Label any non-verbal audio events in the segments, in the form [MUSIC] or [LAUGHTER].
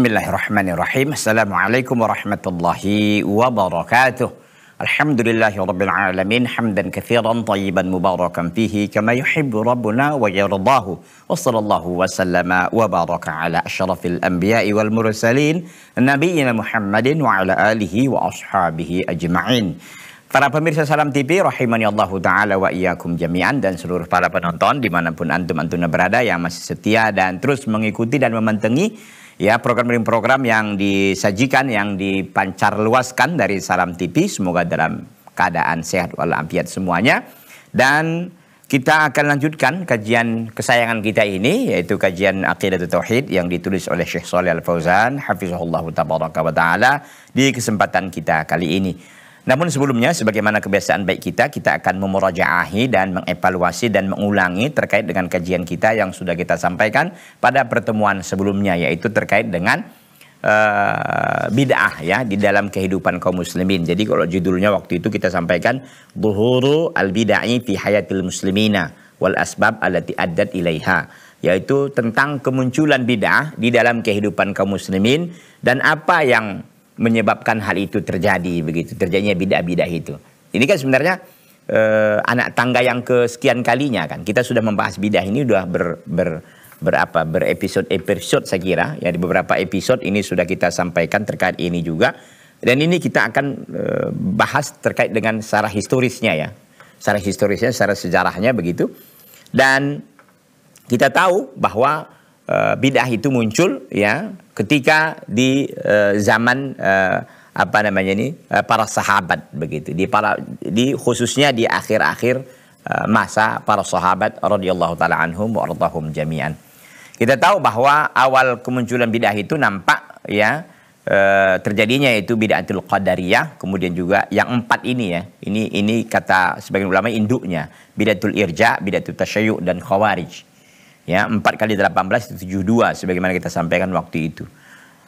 بسم الله الرحمن الرحيم السلام عليكم ورحمة الله وبركاته الحمد لله رب العالمين حمدا كثيرا طيبا مباركا فيه كما يحب ربنا ويرضاه وصلى الله وسلم وبارك على أشرف الأنبياء والمرسلين نبينا محمد وعلى آله وأصحابه أجمعين Para pemirsa Salam TV, Rahimani Allah Ta'ala wa Iyakum Jami'an dan seluruh para penonton dimanapun antum-antuna berada yang masih setia dan terus mengikuti dan mementengi ya program-program yang disajikan yang dipancar luaskan dari Salam TV semoga dalam keadaan sehat walafiat semuanya dan kita akan lanjutkan kajian kesayangan kita ini yaitu kajian Aqidatul Tauhid yang ditulis oleh Syekh Shalih Al Fauzan hafizahullah tabaraka wa taala di kesempatan kita kali ini. Namun sebelumnya, sebagaimana kebiasaan baik kita, kita akan memurajaahi dan mengevaluasi dan mengulangi terkait dengan kajian kita yang sudah kita sampaikan pada pertemuan sebelumnya, yaitu terkait dengan uh, bid'ah ya di dalam kehidupan kaum muslimin. Jadi kalau judulnya waktu itu kita sampaikan Duhuru al bid'ahi fi hayatil muslimina wal asbab allati addat ilaiha yaitu tentang kemunculan bid'ah di dalam kehidupan kaum muslimin dan apa yang menyebabkan hal itu terjadi begitu terjadinya bidah-bidah itu. Ini kan sebenarnya eh, anak tangga yang kesekian kalinya kan kita sudah membahas bidah ini sudah ber, ber berapa berepisode episode saya kira ya di beberapa episode ini sudah kita sampaikan terkait ini juga dan ini kita akan e, bahas terkait dengan secara historisnya ya secara historisnya secara sejarahnya begitu dan kita tahu bahwa Eh, bid'ah itu muncul ya ketika di uh, zaman uh, apa namanya ini uh, para sahabat begitu di para di khususnya di akhir-akhir uh, masa para sahabat radhiyallahu taala anhum wa jami'an. Kita tahu bahwa awal kemunculan bid'ah itu nampak ya uh, terjadinya yaitu bid'atul qadariyah kemudian juga yang empat ini ya ini ini kata sebagian ulama induknya bid'atul irja bid'atul tasyayyu dan khawarij Ya, 4 kali 18 itu 72 sebagaimana kita sampaikan waktu itu.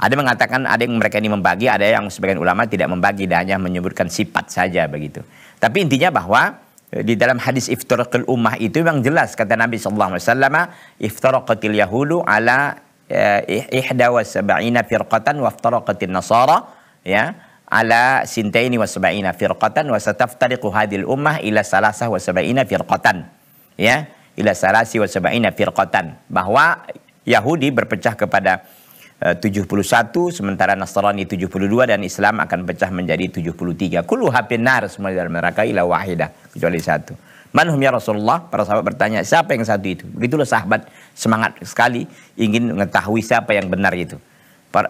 Ada mengatakan ada yang mereka ini membagi, ada yang sebagian ulama tidak membagi dan hanya menyebutkan sifat saja begitu. Tapi intinya bahwa e, di dalam hadis iftaraqil ummah itu memang jelas kata Nabi sallallahu alaihi wasallam iftaraqatil yahudu ala e, ihda wa sab'ina firqatan wa iftaraqatil nasara ya ala sintaini wa sab'ina firqatan wa sataftariqu hadil ummah ila salasah wa sab'ina firqatan ya ila salasi wa sabaina firqatan bahwa Yahudi berpecah kepada 71 eh, sementara Nasrani 72 dan Islam akan pecah menjadi 73. Kullu nar semua dalam neraka ila wahidah kecuali satu. Manhum ya Rasulullah? Para sahabat bertanya, siapa yang satu itu? Begitulah sahabat semangat sekali ingin mengetahui siapa yang benar itu.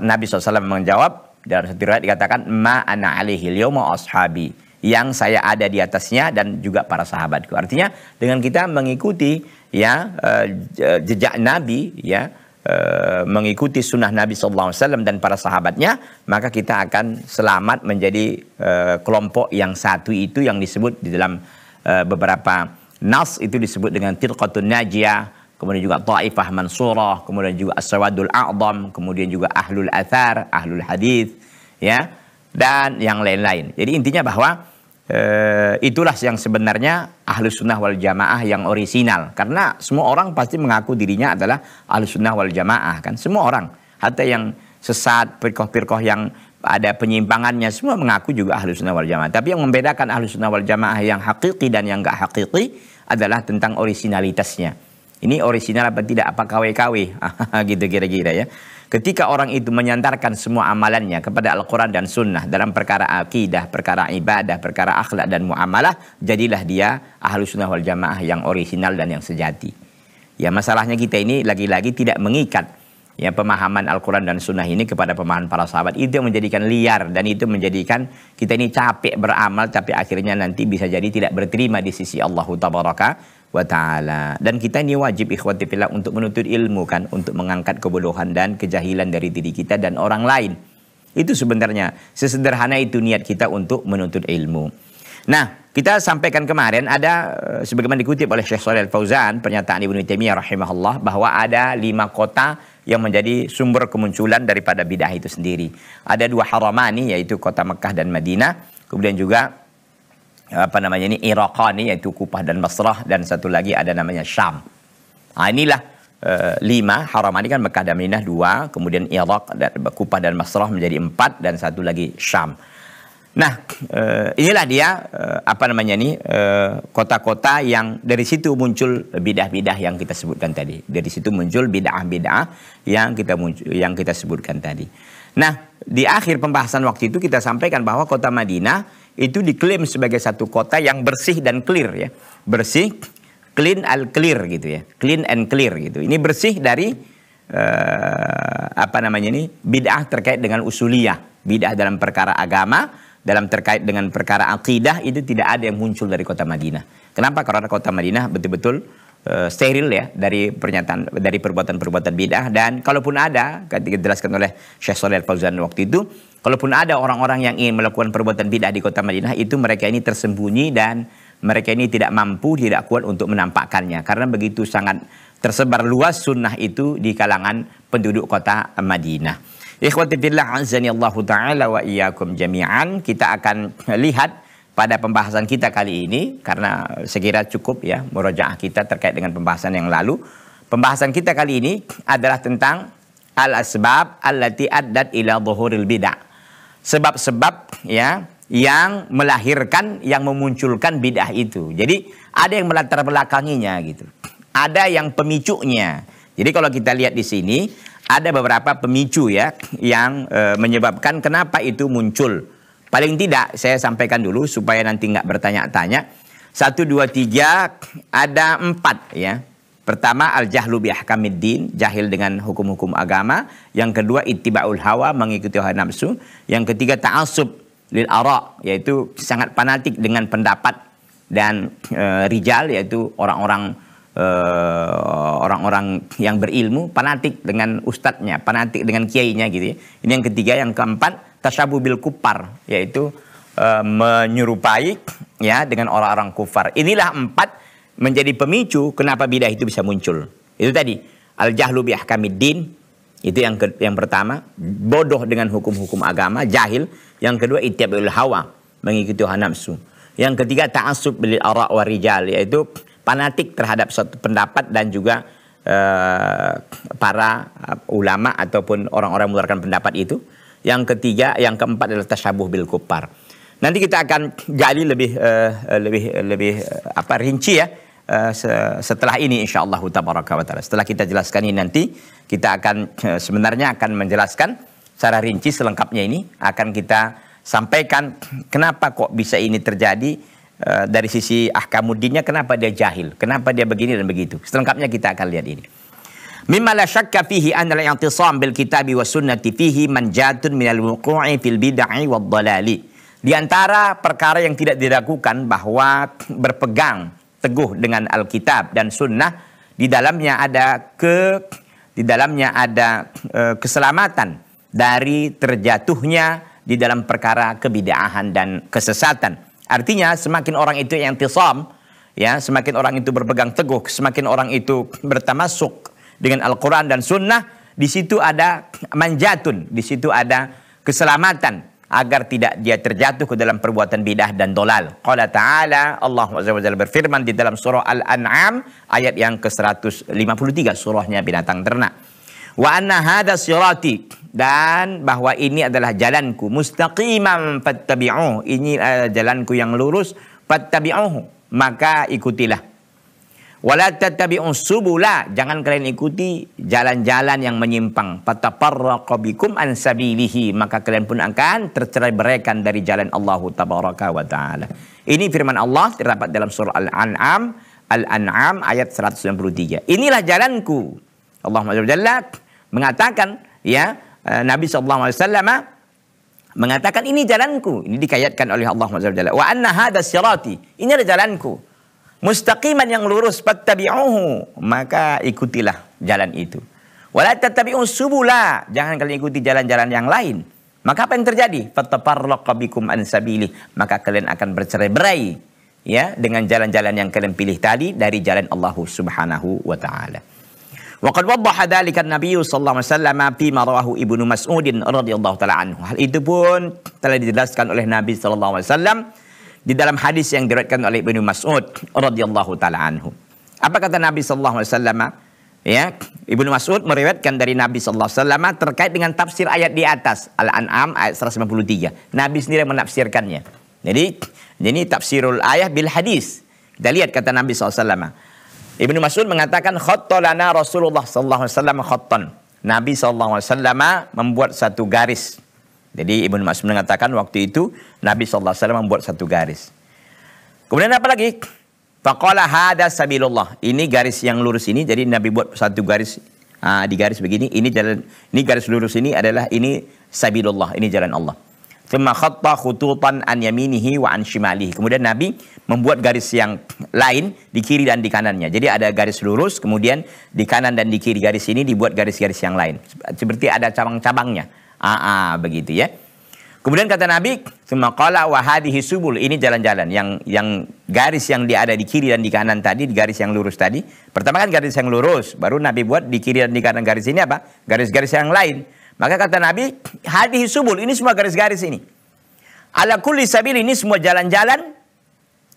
Nabi SAW menjawab dalam satu riwayat dikatakan ma ana alaihi yauma ashabi yang saya ada di atasnya dan juga para sahabatku. Artinya dengan kita mengikuti ya eh, eh, jejak Nabi ya eh, mengikuti sunnah Nabi SAW dan para sahabatnya, maka kita akan selamat menjadi kelompok yang satu itu yang disebut di dalam beberapa nas itu disebut dengan tirqatun najiyah, kemudian juga ta'ifah mansurah, kemudian juga aswadul a'zam kemudian juga ahlul athar, ahlul hadith ya, dan yang lain-lain. Jadi intinya bahwa Eh, itulah yang sebenarnya ahlus sunnah wal jamaah yang orisinal karena semua orang pasti mengaku dirinya adalah ahlus sunnah wal jamaah kan semua orang hatta yang sesat pirkoh-pirkoh yang ada penyimpangannya semua mengaku juga ahlus sunnah wal jamaah tapi yang membedakan ahlus sunnah wal jamaah yang hakiki dan yang gak hakiki adalah tentang orisinalitasnya ini orisinal apa tidak apa KW-KW [LAUGHS] gitu kira-kira ya Ketika orang itu menyantarkan semua amalannya kepada Al-Quran dan Sunnah dalam perkara akidah, perkara ibadah, perkara akhlak dan muamalah, jadilah dia ahlu sunnah wal jamaah yang original dan yang sejati. Ya masalahnya kita ini lagi-lagi tidak mengikat ya pemahaman Al-Quran dan Sunnah ini kepada pemahaman para sahabat itu yang menjadikan liar dan itu menjadikan kita ini capek beramal tapi akhirnya nanti bisa jadi tidak berterima di sisi Allah Tabaraka wa taala. Dan kita ini wajib ikhwati fillah untuk menuntut ilmu kan untuk mengangkat kebodohan dan kejahilan dari diri kita dan orang lain. Itu sebenarnya sesederhana itu niat kita untuk menuntut ilmu. Nah, kita sampaikan kemarin ada eh, sebagaimana dikutip oleh Syekh Shalal fauzan pernyataan Ibnu Taimiyah rahimahullah bahwa ada lima kota yang menjadi sumber kemunculan daripada bidah itu sendiri. Ada dua haramani yaitu kota Mekah dan Madinah, kemudian juga apa namanya ini ini yaitu Kupah dan Basrah dan satu lagi ada namanya Syam. Nah, inilah uh, lima haram ini kan Mekah dan Madinah dua, kemudian Irak dan Kupah dan Basrah menjadi empat dan satu lagi Syam. Nah, eh, inilah dia eh, apa namanya ini kota-kota yang dari situ muncul bidah-bidah yang kita sebutkan tadi. Dari situ muncul bidah-bidah yang kita muncul, yang kita sebutkan tadi. Nah, di akhir pembahasan waktu itu kita sampaikan bahwa kota Madinah itu diklaim sebagai satu kota yang bersih dan clear ya. Bersih, clean and clear gitu ya. Clean and clear gitu. Ini bersih dari uh, apa namanya ini? bid'ah terkait dengan usuliyah, bid'ah dalam perkara agama, dalam terkait dengan perkara akidah itu tidak ada yang muncul dari kota Madinah. Kenapa? Karena kota Madinah betul-betul uh, steril ya dari pernyataan dari perbuatan-perbuatan bidah dan kalaupun ada dijelaskan oleh Syekh Shalih Fauzan waktu itu Kalaupun ada orang-orang yang ingin melakukan perbuatan bid'ah di kota Madinah, itu mereka ini tersembunyi dan mereka ini tidak mampu, tidak kuat untuk menampakkannya. Karena begitu sangat tersebar luas sunnah itu di kalangan penduduk kota Madinah. Ikhwati fillah azani Allah taala wa iyyakum jami'an. Kita akan lihat pada pembahasan kita kali ini karena sekira cukup ya murojaah kita terkait dengan pembahasan yang lalu. Pembahasan kita kali ini adalah tentang al-asbab allati addat ila dhuhuril bid'ah sebab-sebab ya yang melahirkan yang memunculkan bid'ah itu. Jadi ada yang melatar belakanginya gitu. Ada yang pemicunya. Jadi kalau kita lihat di sini ada beberapa pemicu ya yang e, menyebabkan kenapa itu muncul. Paling tidak saya sampaikan dulu supaya nanti nggak bertanya-tanya. Satu, dua, tiga, ada empat ya. Pertama al-jahlu bi ahkamiddin, jahil dengan hukum-hukum agama. Yang kedua ittiba'ul hawa, mengikuti hawa nafsu. Yang ketiga ta'assub lil ara, yaitu sangat fanatik dengan pendapat dan e, rijal yaitu orang-orang e, orang-orang yang berilmu, fanatik dengan ustadznya, fanatik dengan kiainya gitu ya. Ini yang ketiga, yang keempat tasyabuh bil kupar, yaitu e, menyerupai ya dengan orang-orang kufar. Inilah empat menjadi pemicu kenapa bidah itu bisa muncul. Itu tadi al jahlu bi din itu yang ke, yang pertama, bodoh dengan hukum-hukum agama, jahil. Yang kedua ittiba'ul hawa, mengikuti hawa nafsu. Yang ketiga ta'assub bil ara' wa rijal, yaitu fanatik terhadap suatu pendapat dan juga uh, para eh, ulama ataupun orang-orang mengeluarkan pendapat itu. Yang ketiga, yang keempat adalah tasyabuh bil kupar. Nanti kita akan gali lebih uh, lebih lebih apa rinci ya Eh, setelah ini insya Allah Setelah kita jelaskan ini nanti kita akan eh, sebenarnya akan menjelaskan secara rinci selengkapnya ini akan kita sampaikan kenapa kok bisa ini terjadi eh, dari sisi ahkamuddinnya kenapa dia jahil, kenapa dia begini dan begitu. Selengkapnya kita akan lihat ini. Mimma la syakka fihi anna al-i'tisam bil kitabi wa sunnati fihi manjatun minal wuqu'i fil bid'i wad dalali. Di antara perkara yang tidak diragukan bahwa berpegang teguh dengan Alkitab dan Sunnah di dalamnya ada ke di dalamnya ada e, keselamatan dari terjatuhnya di dalam perkara kebidaahan dan kesesatan. Artinya semakin orang itu yang tisam, ya semakin orang itu berpegang teguh, semakin orang itu bertamasuk dengan Al-Quran dan Sunnah, di situ ada manjatun, di situ ada keselamatan, agar tidak dia terjatuh ke dalam perbuatan bidah dan dolal. Qala ta'ala Allah SWT berfirman di dalam surah Al-An'am ayat yang ke-153 surahnya binatang ternak. Wa anna hadha sirati dan bahwa ini adalah jalanku mustaqiman fattabi'uh. Ini adalah jalanku yang lurus fattabi'uh Maka ikutilah. Wala subula, jangan kalian ikuti jalan-jalan yang menyimpang. Fatafarraqu bikum an maka kalian pun akan tercerai beraikan dari jalan Allah tabaraka wa taala. Ini firman Allah terdapat dalam surah Al-An'am, Al-An'am ayat 193. Inilah jalanku. Allah Jalla mengatakan ya eh, Nabi saw mengatakan ini jalanku. Ini dikayatkan oleh Allah taala Wa anna hadha sirati. Ini adalah jalanku mustaqiman yang lurus fattabi'uhu maka ikutilah jalan itu wala tattabi'u subula jangan kalian ikuti jalan-jalan yang lain maka apa yang terjadi fattafarraqu bikum an sabili maka kalian akan bercerai-berai ya dengan jalan-jalan yang kalian pilih tadi dari jalan Allah Subhanahu wa taala Waqad waddaha dzalika an sallallahu alaihi wasallam fi ma rawahu Ibnu Mas'ud radhiyallahu taala anhu. Hal itu pun telah dijelaskan oleh Nabi sallallahu alaihi wasallam di dalam hadis yang diriwayatkan oleh Ibnu Mas'ud radhiyallahu taala anhu. Apa kata Nabi sallallahu alaihi wasallam? Ya, Ibnu Mas'ud meriwayatkan dari Nabi sallallahu alaihi wasallam terkait dengan tafsir ayat di atas Al-An'am ayat 153 Nabi sendiri menafsirkannya. Jadi, ini tafsirul ayat bil hadis. Kita lihat kata Nabi sallallahu alaihi wasallam. Ibnu Mas'ud mengatakan khattalana Rasulullah sallallahu alaihi wasallam khattan. Nabi sallallahu alaihi wasallam membuat satu garis jadi Ibnu Mas'ud mengatakan waktu itu Nabi SAW membuat satu garis. Kemudian apa lagi? Faqala hada sabilullah. Ini garis yang lurus ini jadi Nabi buat satu garis uh, di garis begini, ini jalan ini garis lurus ini adalah ini sabilullah, ini jalan Allah. Thumma khatta khututan an yaminihi wa an shimalihi. Kemudian Nabi membuat garis yang lain di kiri dan di kanannya. Jadi ada garis lurus, kemudian di kanan dan di kiri garis ini dibuat garis-garis yang lain. Seperti ada cabang-cabangnya. AA ah, ah, begitu ya. Kemudian kata Nabi, semakala wahadihi subul. Ini jalan-jalan yang yang garis yang dia ada di kiri dan di kanan tadi, di garis yang lurus tadi. Pertama kan garis yang lurus, baru Nabi buat di kiri dan di kanan garis ini apa? Garis-garis yang lain. Maka kata Nabi, hadihi subul. Ini semua garis-garis ini. Ala kulli sabil ini semua jalan-jalan.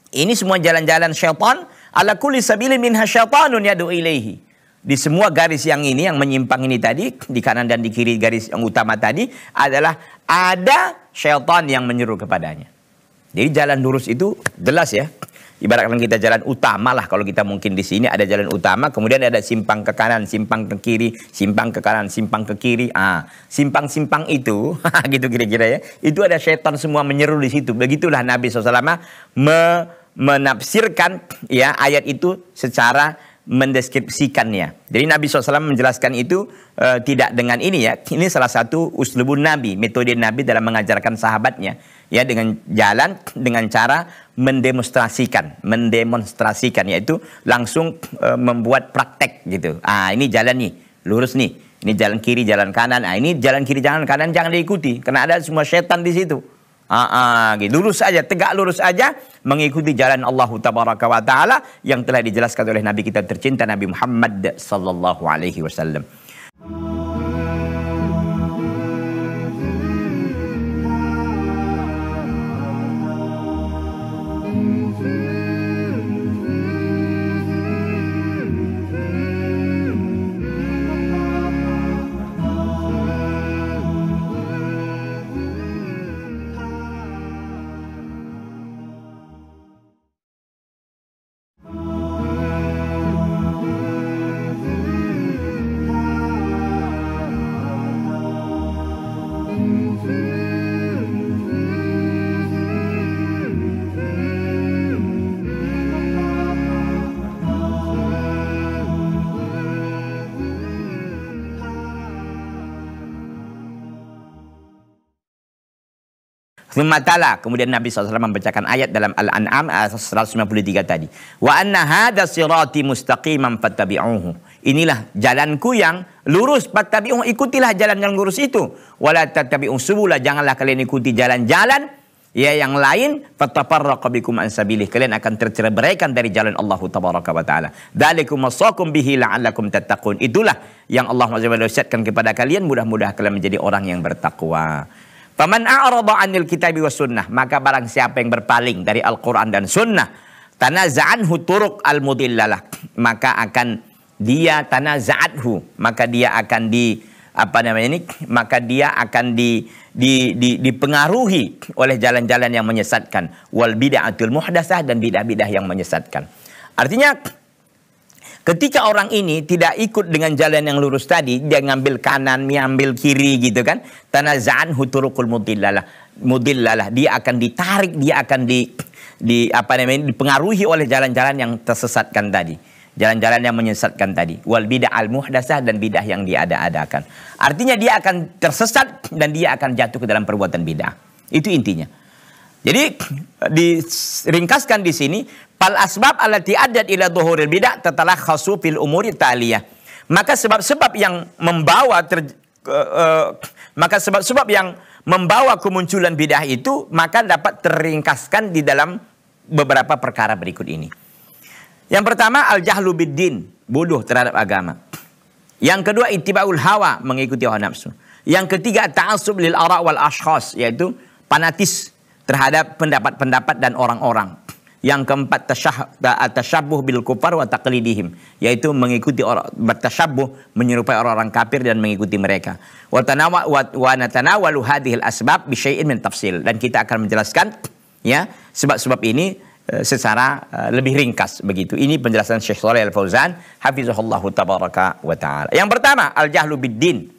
Ini semua jalan-jalan syaitan. Ala kulli sabilin minha syaitanun yadu ilaihi di semua garis yang ini yang menyimpang ini tadi di kanan dan di kiri garis yang utama tadi adalah ada syaitan yang menyuruh kepadanya. Jadi jalan lurus itu jelas ya. Ibaratkan kita jalan utama lah kalau kita mungkin di sini ada jalan utama, kemudian ada simpang ke kanan, simpang ke kiri, simpang ke kanan, simpang ke kiri. Ah, simpang-simpang itu, [LAUGHS] gitu kira-kira ya. Itu ada setan semua menyeru di situ. Begitulah Nabi SAW menafsirkan ya ayat itu secara mendeskripsikannya. Jadi Nabi SAW menjelaskan itu e, tidak dengan ini ya. Ini salah satu uslubun Nabi, metode Nabi dalam mengajarkan sahabatnya ya dengan jalan dengan cara mendemonstrasikan, mendemonstrasikan yaitu langsung e, membuat praktek gitu. Ah ini jalan nih, lurus nih. Ini jalan kiri, jalan kanan. Ah ini jalan kiri, jalan kanan jangan diikuti karena ada semua setan di situ. Aa, gitu. Lurus aja, tegak lurus aja mengikuti jalan Allah Tabaraka wa taala yang telah dijelaskan oleh nabi kita tercinta Nabi Muhammad sallallahu alaihi wasallam. Mematala. Kemudian Nabi SAW membacakan ayat dalam Al-An'am 193 tadi. Wa anna hadha sirati mustaqiman fattabi'uhu. Inilah jalanku yang lurus. Fattabi'uhu. Ikutilah jalan yang lurus itu. Wala tattabi'uhu subula. Janganlah kalian ikuti jalan-jalan. Ya yang lain fatafarraqa bikum an sabilih kalian akan terceraikan dari jalan Allah tabaraka wa taala. dalikum wasakum bihi la'allakum tattaqun. Itulah yang Allah Azza wa kepada kalian mudah-mudahan kalian menjadi orang yang bertakwa. Faman a'rada 'anil kitabi was sunnah, maka barang siapa yang berpaling dari Al-Qur'an dan sunnah, tanaza'anhu turuk al-mudillalah, maka akan dia tanaza'athu, maka dia akan di apa namanya ini, maka dia akan di di, di, dipengaruhi oleh jalan-jalan yang menyesatkan wal bid'atul muhdasah dan bidah-bidah yang menyesatkan. Artinya Ketika orang ini tidak ikut dengan jalan yang lurus tadi, dia ngambil kanan, dia ngambil kiri gitu kan. Tanazaan huturukul mudillalah. Mudillalah. Dia akan ditarik, dia akan di, di apa namanya, dipengaruhi oleh jalan-jalan yang tersesatkan tadi. Jalan-jalan yang menyesatkan tadi. Wal bidah al muhdasah dan bidah yang diada-adakan. Artinya dia akan tersesat dan dia akan jatuh ke dalam perbuatan bidah. Itu intinya. Jadi diringkaskan di sini pal asbab ala adat ila dhuhuril bidah tatalah khasu fil umuri ta'liyah. Maka sebab-sebab yang membawa ter, uh, uh, maka sebab-sebab yang membawa kemunculan bidah itu maka dapat terringkaskan di dalam beberapa perkara berikut ini. Yang pertama al-jahlu biddin, bodoh terhadap agama. Yang kedua ittibaul hawa, mengikuti hawa nafsu. Yang ketiga ta'assub lil ara' wal ashkhas, yaitu fanatisme terhadap pendapat-pendapat dan orang-orang. Yang keempat tasyabuh bil kufar wa taqlidihim yaitu mengikuti orang bertasyabuh menyerupai orang-orang kafir dan mengikuti mereka. Wa tanawa wa natanawalu hadhil asbab bi syai'in min tafsil dan kita akan menjelaskan ya sebab-sebab ini eh, secara eh, lebih ringkas begitu. Ini penjelasan Syekh Shalih Al Fauzan, hafizahullahu tabaraka wa taala. Yang pertama, al jahlu biddin.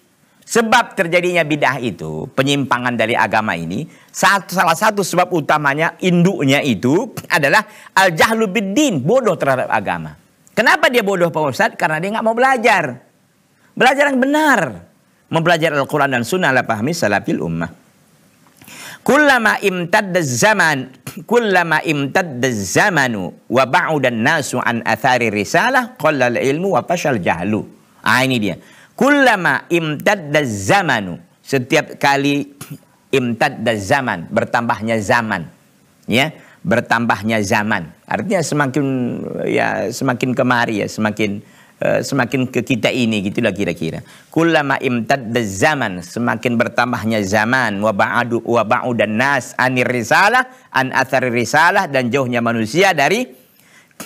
Sebab terjadinya bidah itu, penyimpangan dari agama ini, satu, salah satu sebab utamanya induknya itu [CLEARS THROAT] adalah al-jahlu bidin bodoh terhadap agama. Kenapa dia bodoh Pak Ustaz? Karena dia nggak mau belajar. Belajar yang benar. Mempelajari Al-Quran dan Sunnah lah pahami salafil ummah. Kullama imtadda zaman, [CLEARS THROAT] kullama imtadda zamanu wa ba'udan nasu an athari risalah qallal ilmu wa fashal jahlu. Ah ini dia. Kullama imtadda zamanu. Setiap kali imtadda zaman, bertambahnya zaman. Ya, bertambahnya zaman. Artinya semakin ya semakin kemari ya, semakin uh, semakin ke kita ini gitulah kira-kira. Kullama imtadda zaman, semakin bertambahnya zaman wa ba'adu wa ba'udan nas anir risalah an athar risalah dan jauhnya manusia dari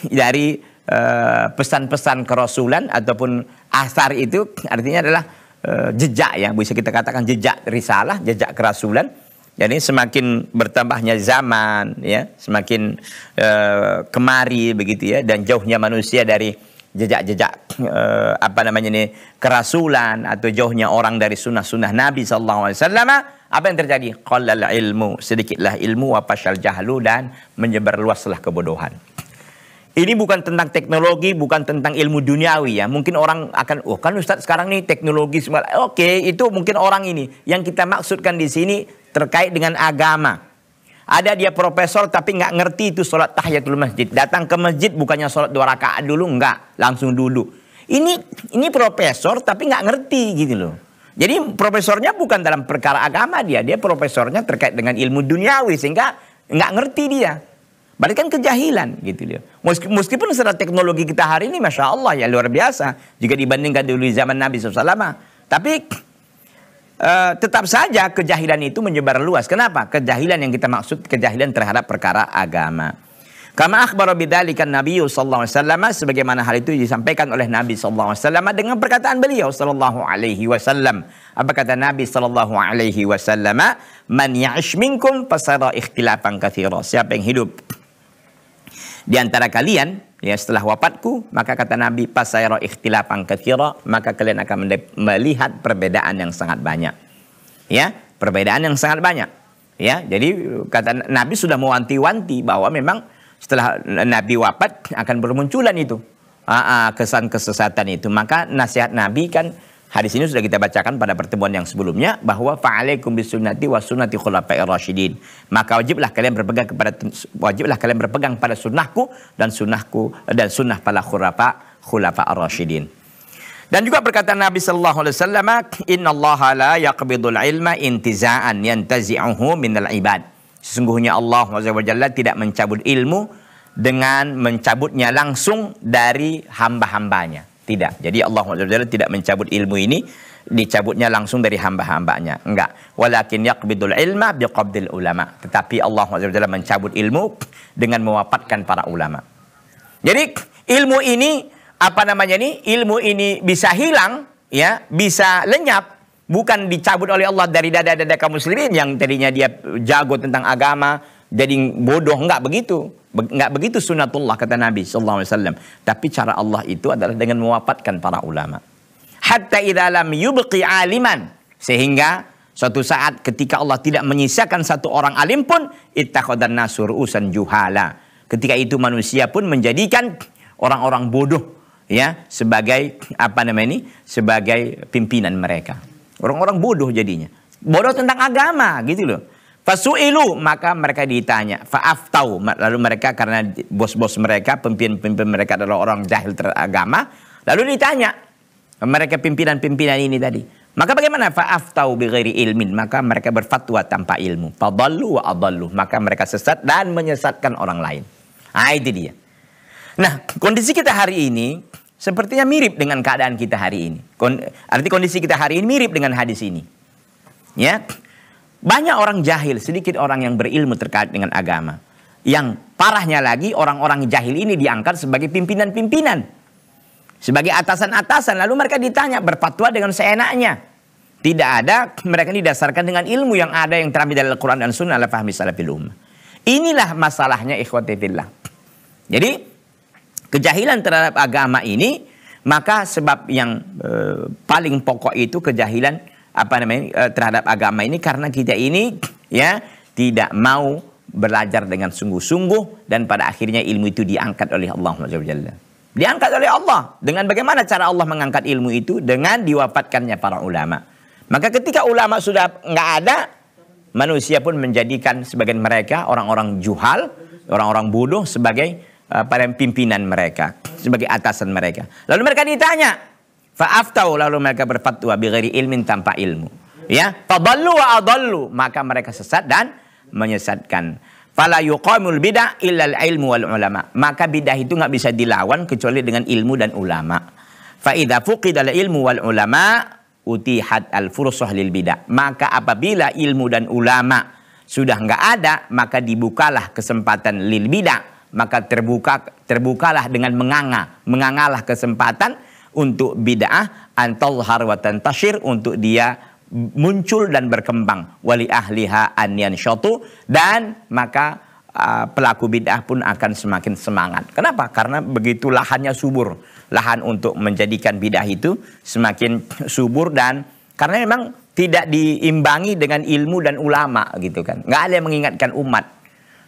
dari eh, pesan-pesan uh, kerasulan ataupun Asar itu artinya adalah e, jejak ya, bisa kita katakan jejak risalah, jejak kerasulan. Jadi semakin bertambahnya zaman ya, semakin e, kemari begitu ya dan jauhnya manusia dari jejak-jejak e, apa namanya ini kerasulan atau jauhnya orang dari sunnah-sunnah Nabi saw. Selama apa yang terjadi? Qallal ilmu, sedikitlah ilmu apa syal jahlu dan menyebar luaslah kebodohan. Ini bukan tentang teknologi, bukan tentang ilmu duniawi ya. Mungkin orang akan, oh kan Ustaz sekarang nih teknologi semua. Oke, itu mungkin orang ini. Yang kita maksudkan di sini terkait dengan agama. Ada dia profesor tapi nggak ngerti itu sholat tahiyatul masjid. Datang ke masjid bukannya sholat dua rakaat dulu, nggak. Langsung duduk. Ini ini profesor tapi nggak ngerti gitu loh. Jadi profesornya bukan dalam perkara agama dia, dia profesornya terkait dengan ilmu duniawi sehingga nggak ngerti dia. Berarti kan kejahilan gitu dia. Meskipun secara teknologi kita hari ini Masya Allah ya luar biasa. Jika dibandingkan dulu di zaman Nabi SAW. Tapi uh, tetap saja kejahilan itu menyebar luas. Kenapa? Kejahilan yang kita maksud kejahilan terhadap perkara agama. Kama akhbaru bidalikan Nabi sallallahu alaihi sebagaimana hal itu disampaikan oleh Nabi sallallahu alaihi dengan perkataan beliau sallallahu alaihi wasallam. Apa kata Nabi sallallahu alaihi wasallam? Man ya'ish minkum fasara ikhtilafan katsira. Siapa yang hidup di antara kalian ya setelah wafatku maka kata Nabi pasaira ikhtilafan katsira maka kalian akan melihat perbedaan yang sangat banyak ya perbedaan yang sangat banyak ya jadi kata Nabi sudah mewanti-wanti bahwa memang setelah Nabi wafat akan bermunculan itu ah, ah, kesan kesesatan itu maka nasihat Nabi kan Hadis ini sudah kita bacakan pada pertemuan yang sebelumnya bahwa fa'alaikum bisunnati wa sunnati khulafa'ir rasyidin. Maka wajiblah kalian berpegang kepada wajiblah kalian berpegang pada sunnahku dan sunnahku dan sunnah para khulafa khulafa'ir rasyidin. Dan juga perkataan Nabi sallallahu alaihi wasallam, "Innallaha la yaqbidul ilma intiza'an yantazi'uhu minal ibad." Sesungguhnya Allah Subhanahu tidak mencabut ilmu dengan mencabutnya langsung dari hamba-hambanya. Tidak. Jadi Allah SWT tidak mencabut ilmu ini dicabutnya langsung dari hamba-hambanya. Enggak. Walakin yaqbidul ilma biqabdil ulama. Tetapi Allah SWT mencabut ilmu dengan mewafatkan para ulama. Jadi ilmu ini apa namanya ini? Ilmu ini bisa hilang ya, bisa lenyap bukan dicabut oleh Allah dari dada-dada kaum muslimin yang tadinya dia jago tentang agama, jadi bodoh enggak begitu enggak begitu sunatullah kata Nabi sallallahu Alaihi Wasallam tapi cara Allah itu adalah dengan mewafatkan para ulama hatta lam yubqi aliman sehingga suatu saat ketika Allah tidak menyisakan satu orang alim pun ittakhadhan nasur usan juhala ketika itu manusia pun menjadikan orang-orang bodoh ya sebagai apa namanya ini sebagai pimpinan mereka orang-orang bodoh jadinya bodoh tentang agama gitu loh Fasu'ilu maka mereka ditanya. Fa'aftau lalu mereka karena bos-bos mereka, pimpin-pimpin mereka adalah orang jahil teragama. Lalu ditanya mereka pimpinan-pimpinan ini tadi. Maka bagaimana fa'aftau bighairi ilmin? Maka mereka berfatwa tanpa ilmu. Fadallu wa adallu. Maka mereka sesat dan menyesatkan orang lain. Nah itu dia. Nah kondisi kita hari ini sepertinya mirip dengan keadaan kita hari ini. arti kondisi kita hari ini mirip dengan hadis ini. Ya, banyak orang jahil, sedikit orang yang berilmu terkait dengan agama. Yang parahnya lagi orang-orang jahil ini diangkat sebagai pimpinan-pimpinan. Sebagai atasan-atasan. Lalu mereka ditanya berfatwa dengan seenaknya. Tidak ada, [CLEARS THROAT] mereka didasarkan dengan ilmu yang ada yang terambil dari Al-Quran dan Sunnah ala fahmi salafil ummah. Inilah masalahnya ikhwati Jadi kejahilan terhadap agama ini maka sebab yang e, paling pokok itu kejahilan apa namanya eh, terhadap agama ini karena kita ini ya tidak mau belajar dengan sungguh-sungguh dan pada akhirnya ilmu itu diangkat oleh Allah Subhanahu Diangkat oleh Allah dengan bagaimana cara Allah mengangkat ilmu itu dengan diwafatkannya para ulama. Maka ketika ulama sudah nggak ada, manusia pun menjadikan sebagian mereka orang-orang juhal, orang-orang bodoh sebagai uh, pimpinan mereka, sebagai atasan mereka. Lalu mereka ditanya, Fa'aftau lalu mereka berfatwa bighairi ilmin tanpa ilmu. Ya, fadallu wa adallu, maka mereka sesat dan menyesatkan. Fala yuqamul bid'ah illal ilmu wal ulama. Maka bidah itu nggak bisa dilawan kecuali dengan ilmu dan ulama. Fa idza fuqidal ilmu wal ulama utihat al fursah lil bidah. Maka apabila ilmu dan ulama sudah nggak ada, maka dibukalah kesempatan lil bidah. Maka terbuka terbukalah dengan menganga, mengangalah kesempatan untuk bid'ah antal harwatan tashir untuk dia muncul dan berkembang wali ahliha anian syatu dan maka uh, pelaku bid'ah pun akan semakin semangat. Kenapa? Karena begitu lahannya subur. Lahan untuk menjadikan bid'ah itu semakin subur dan karena memang tidak diimbangi dengan ilmu dan ulama gitu kan. Nggak ada yang mengingatkan umat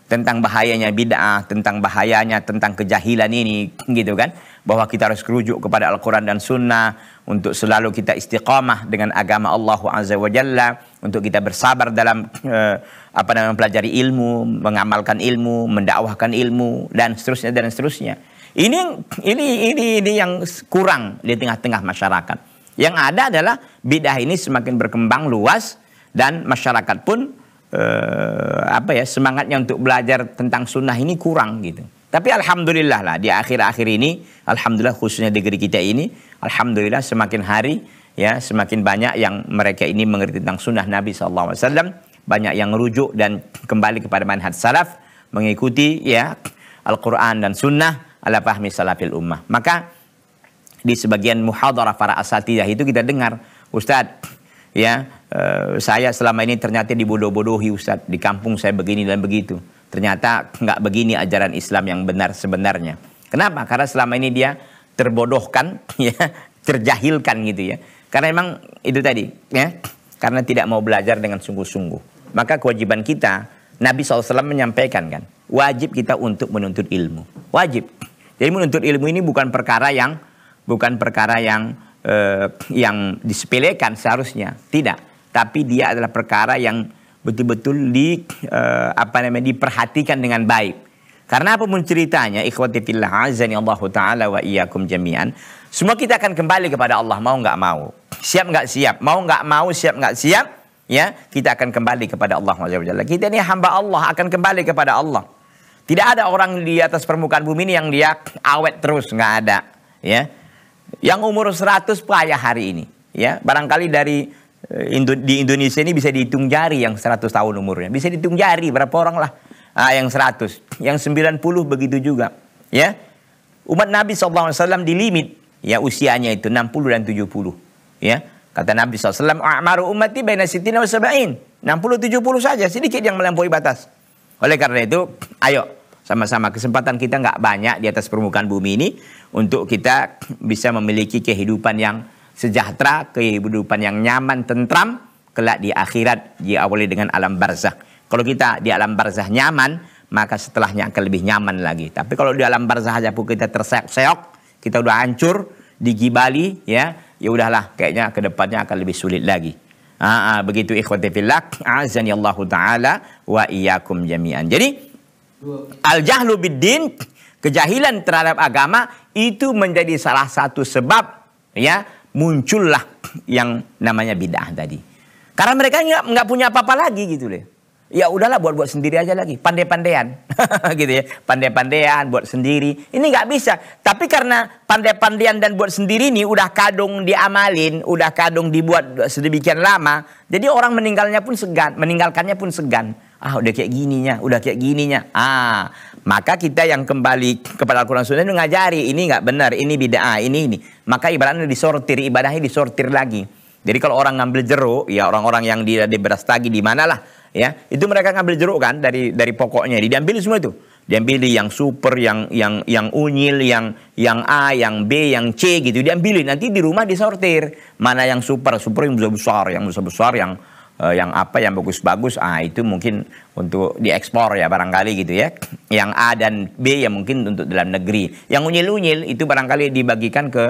tentang bahayanya bid'ah, tentang bahayanya, tentang kejahilan ini gitu kan bahwa kita harus kerujuk kepada Al-Quran dan Sunnah untuk selalu kita istiqamah dengan agama Allah Azza wa Jalla untuk kita bersabar dalam eh, apa namanya mempelajari ilmu, mengamalkan ilmu, mendakwahkan ilmu dan seterusnya dan seterusnya. Ini ini ini, ini yang kurang di tengah-tengah masyarakat. Yang ada adalah bidah ini semakin berkembang luas dan masyarakat pun eh, apa ya semangatnya untuk belajar tentang sunnah ini kurang gitu. Tapi alhamdulillah lah di akhir-akhir ini, alhamdulillah khususnya di negeri kita ini, alhamdulillah semakin hari ya semakin banyak yang mereka ini mengerti tentang sunnah Nabi SAW. Banyak yang rujuk dan kembali kepada manhaj salaf mengikuti ya Al-Quran dan sunnah ala fahmi salafil ummah. Maka di sebagian muhadarah para asatidah itu kita dengar, Ustadz, ya eh, saya selama ini ternyata dibodoh-bodohi Ustadz, di kampung saya begini dan begitu ternyata nggak begini ajaran Islam yang benar sebenarnya. Kenapa? Karena selama ini dia terbodohkan, [LAUGHS] ya, terjahilkan gitu ya. Karena emang itu tadi, ya, karena tidak mau belajar dengan sungguh-sungguh. Maka kewajiban kita, Nabi SAW menyampaikan kan, wajib kita untuk menuntut ilmu. Wajib. Jadi menuntut ilmu ini bukan perkara yang bukan perkara yang eh, yang disepelekan seharusnya, tidak. Tapi dia adalah perkara yang betul-betul di uh, apa namanya diperhatikan dengan baik. Karena pun ceritanya, ikhwati fillah azani Allah taala wa iyyakum jami'an, semua kita akan kembali kepada Allah mau nggak mau. Siap nggak siap, mau nggak mau, siap nggak siap, ya kita akan kembali kepada Allah Subhanahu Kita ini hamba Allah akan kembali kepada Allah. Tidak ada orang di atas permukaan bumi ini yang dia awet terus, nggak ada, ya. Yang umur 100 payah hari ini, ya. Barangkali dari Eh, di Indonesia ini bisa dihitung jari yang 100 tahun umurnya. Bisa dihitung jari berapa orang lah ah, yang 100. Yang 90 begitu juga. Ya. Umat Nabi SAW di limit ya usianya itu 60 dan 70. Ya. Kata Nabi SAW, A'maru umati baina sitina wa sabain. 60-70 saja, sedikit yang melampaui batas. Oleh karena itu, [CLEARS THROAT] ayo sama-sama kesempatan kita nggak banyak di atas permukaan bumi ini untuk kita [CLEARS THROAT] bisa memiliki kehidupan yang sejahtera, kehidupan yang nyaman, tentram, kelak di akhirat diawali dengan alam barzah. Kalau kita di alam barzah nyaman, maka setelahnya akan lebih nyaman lagi. Tapi kalau di alam barzah aja pun kita terseok-seok, kita udah hancur, digibali, ya, ya udahlah, kayaknya kedepannya akan lebih sulit lagi. Aa, begitu ikhwati fillah, azan Allah taala wa iyyakum jami'an. Jadi al jahlu biddin, kejahilan terhadap agama itu menjadi salah satu sebab ya muncullah yang namanya bid'ah tadi. Karena mereka nggak nggak punya apa-apa lagi gitu loh. Ya udahlah buat-buat sendiri aja lagi, pandai-pandaian, [LAUGHS] gitu ya, pandai-pandaian buat sendiri. Ini nggak bisa. Tapi karena pandai-pandaian dan buat sendiri ini udah kadung diamalin, udah kadung dibuat sedemikian lama, jadi orang meninggalnya pun segan, meninggalkannya pun segan. Ah udah kayak gininya, udah kayak gininya. Ah maka kita yang kembali kepada Al-Quran Sunnah ngajari ini nggak benar, ini bid'ah, ini ini. Maka ibaratnya disortir, ibadahnya disortir lagi. Jadi kalau orang ngambil jeruk, ya orang-orang yang di, di beras tagi di manalah, ya itu mereka ngambil jeruk kan dari dari pokoknya, diambil semua itu, diambil yang super, yang yang yang unyil, yang yang A, yang B, yang C gitu, Diambil Nanti di rumah disortir mana yang super, super yang besar besar, yang besar besar, yang uh, yang apa yang bagus-bagus ah itu mungkin untuk diekspor ya barangkali gitu ya [CLEARS THROAT] yang A dan B ya mungkin untuk dalam negeri yang unyil-unyil itu barangkali dibagikan ke